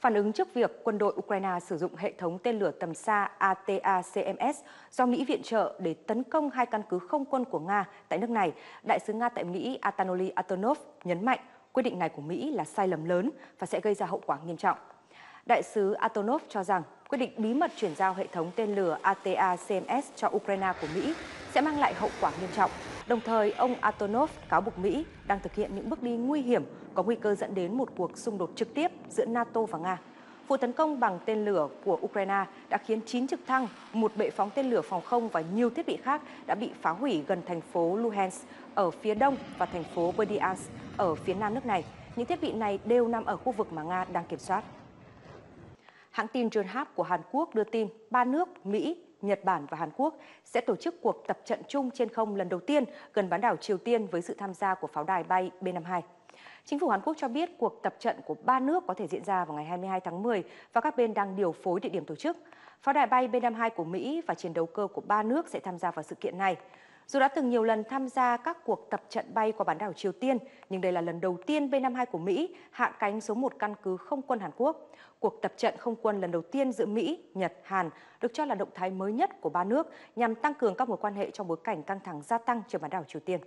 Phản ứng trước việc quân đội Ukraine sử dụng hệ thống tên lửa tầm xa ATACMS do Mỹ viện trợ để tấn công hai căn cứ không quân của Nga tại nước này, Đại sứ Nga tại Mỹ Atanoli Antonov nhấn mạnh quyết định này của Mỹ là sai lầm lớn và sẽ gây ra hậu quả nghiêm trọng. Đại sứ Antonov cho rằng quyết định bí mật chuyển giao hệ thống tên lửa ATACMS cho Ukraine của Mỹ sẽ mang lại hậu quả nghiêm trọng Đồng thời, ông Antonov cáo buộc Mỹ đang thực hiện những bước đi nguy hiểm có nguy cơ dẫn đến một cuộc xung đột trực tiếp giữa NATO và Nga. Vụ tấn công bằng tên lửa của Ukraine đã khiến 9 trực thăng, một bệ phóng tên lửa phòng không và nhiều thiết bị khác đã bị phá hủy gần thành phố Luhansk ở phía đông và thành phố Berdyansk ở phía nam nước này. Những thiết bị này đều nằm ở khu vực mà Nga đang kiểm soát. Hãng tin Yonhap của Hàn Quốc đưa tin ba nước Mỹ, Nhật Bản và Hàn Quốc sẽ tổ chức cuộc tập trận chung trên không lần đầu tiên gần bán đảo Triều Tiên với sự tham gia của pháo đài bay B-52. Chính phủ Hàn Quốc cho biết cuộc tập trận của ba nước có thể diễn ra vào ngày 22 tháng 10 và các bên đang điều phối địa điểm tổ chức. Pháo đài bay B-52 của Mỹ và chiến đấu cơ của ba nước sẽ tham gia vào sự kiện này. Dù đã từng nhiều lần tham gia các cuộc tập trận bay qua bán đảo Triều Tiên, nhưng đây là lần đầu tiên B-52 của Mỹ hạ cánh xuống một căn cứ không quân Hàn Quốc. Cuộc tập trận không quân lần đầu tiên giữa Mỹ, Nhật, Hàn được cho là động thái mới nhất của ba nước nhằm tăng cường các mối quan hệ trong bối cảnh căng thẳng gia tăng trên bán đảo Triều Tiên.